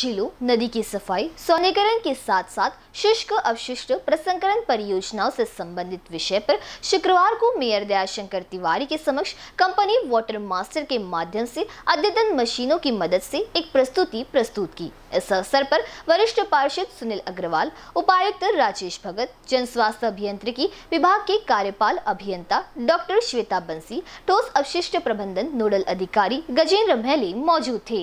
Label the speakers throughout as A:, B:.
A: झीलों नदी की सफाई सौनीकरण के साथ साथ शुष्क अवशिष्ट प्रसंकरण परियोजनाओं से संबंधित विषय पर शुक्रवार को मेयर दयाशंकर तिवारी के समक्ष कंपनी वाटर मास्टर के माध्यम से अद्यतन मशीनों की मदद से एक प्रस्तुति प्रस्तुत की इस अवसर पर वरिष्ठ पार्षद सुनील अग्रवाल उपायुक्त राजेश भगत जन स्वास्थ्य अभियंत्रिकी विभाग के कार्यपाल अभियंता डॉक्टर श्वेता बंसी ठोस अवशिष्ट प्रबंधन नोडल अधिकारी गजेंद्र महली मौजूद थे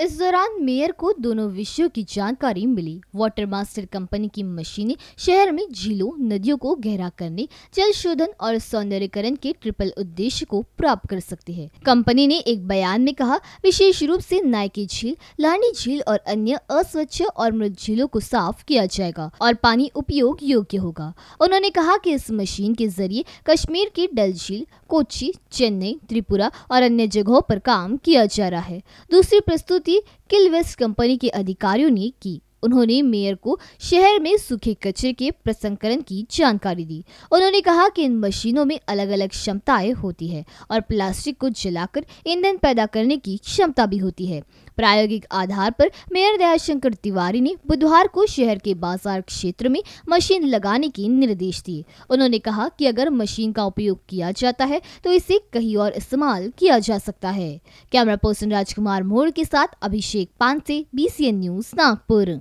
A: इस दौरान मेयर को दोनों विषयों की जानकारी मिली वाटर मास्टर कंपनी की मशीनें शहर में झीलों नदियों को गहरा करने जल शोधन और सौंदर्यकरण के ट्रिपल उद्देश्य को प्राप्त कर सकती है कंपनी ने एक बयान में कहा विशेष रूप से नायकी झील लानी झील और अन्य अस्वच्छ और मृत झीलों को साफ किया जाएगा और पानी उपयोग योग्य होगा उन्होंने कहा की इस मशीन के जरिए कश्मीर की डल झील कोची चेन्नई त्रिपुरा और अन्य जगहों पर काम किया जा रहा है दूसरी प्रस्तुति किल किलवेस्ट कंपनी के अधिकारियों ने की उन्होंने मेयर को शहर में सूखे कचरे के प्रसंकरण की जानकारी दी उन्होंने कहा कि इन मशीनों में अलग अलग क्षमताएं होती है और प्लास्टिक को जलाकर ईंधन पैदा करने की क्षमता भी होती है प्रायोगिक आधार पर मेयर दयाशंकर तिवारी ने बुधवार को शहर के बाजार क्षेत्र में मशीन लगाने के निर्देश दिए उन्होंने कहा कि अगर मशीन का उपयोग किया जाता है तो इसे कहीं और इस्तेमाल किया जा सकता है कैमरा पर्सन राजकुमार मोड़ के साथ अभिषेक पांडे बी न्यूज नागपुर